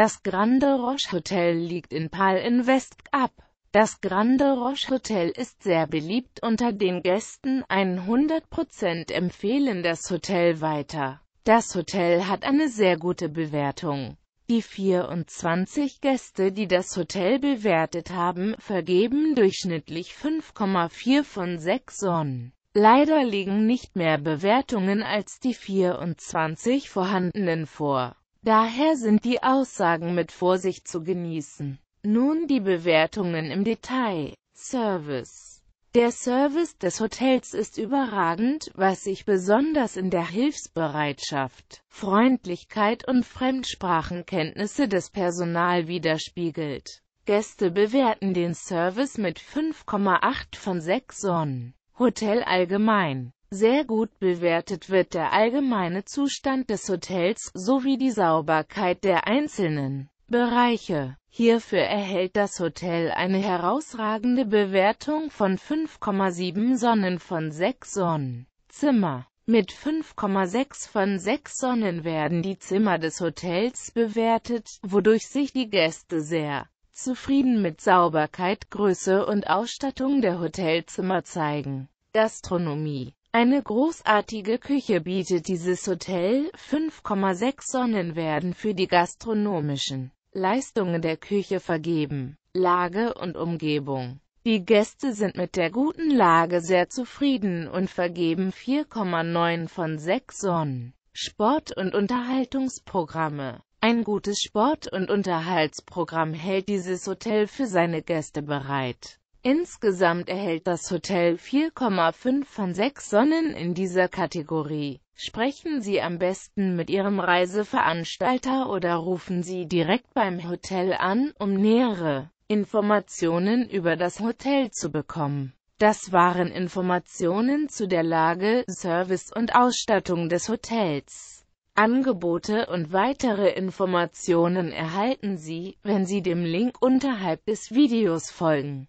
Das Grande Roche Hotel liegt in Pal in West ab. Das Grande Roche Hotel ist sehr beliebt unter den Gästen, 100% empfehlen das Hotel weiter. Das Hotel hat eine sehr gute Bewertung. Die 24 Gäste, die das Hotel bewertet haben, vergeben durchschnittlich 5,4 von 6 Sonnen. Leider liegen nicht mehr Bewertungen als die 24 vorhandenen vor. Daher sind die Aussagen mit Vorsicht zu genießen. Nun die Bewertungen im Detail. Service Der Service des Hotels ist überragend, was sich besonders in der Hilfsbereitschaft, Freundlichkeit und Fremdsprachenkenntnisse des Personal widerspiegelt. Gäste bewerten den Service mit 5,8 von 6 Sonnen. Hotel allgemein sehr gut bewertet wird der allgemeine Zustand des Hotels sowie die Sauberkeit der einzelnen Bereiche. Hierfür erhält das Hotel eine herausragende Bewertung von 5,7 Sonnen von 6 Sonnen. Zimmer mit 5,6 von 6 Sonnen werden die Zimmer des Hotels bewertet, wodurch sich die Gäste sehr zufrieden mit Sauberkeit, Größe und Ausstattung der Hotelzimmer zeigen. Gastronomie eine großartige Küche bietet dieses Hotel, 5,6 Sonnen werden für die gastronomischen Leistungen der Küche vergeben. Lage und Umgebung Die Gäste sind mit der guten Lage sehr zufrieden und vergeben 4,9 von 6 Sonnen. Sport- und Unterhaltungsprogramme Ein gutes Sport- und Unterhaltsprogramm hält dieses Hotel für seine Gäste bereit. Insgesamt erhält das Hotel 4,5 von 6 Sonnen in dieser Kategorie. Sprechen Sie am besten mit Ihrem Reiseveranstalter oder rufen Sie direkt beim Hotel an, um nähere Informationen über das Hotel zu bekommen. Das waren Informationen zu der Lage, Service und Ausstattung des Hotels. Angebote und weitere Informationen erhalten Sie, wenn Sie dem Link unterhalb des Videos folgen.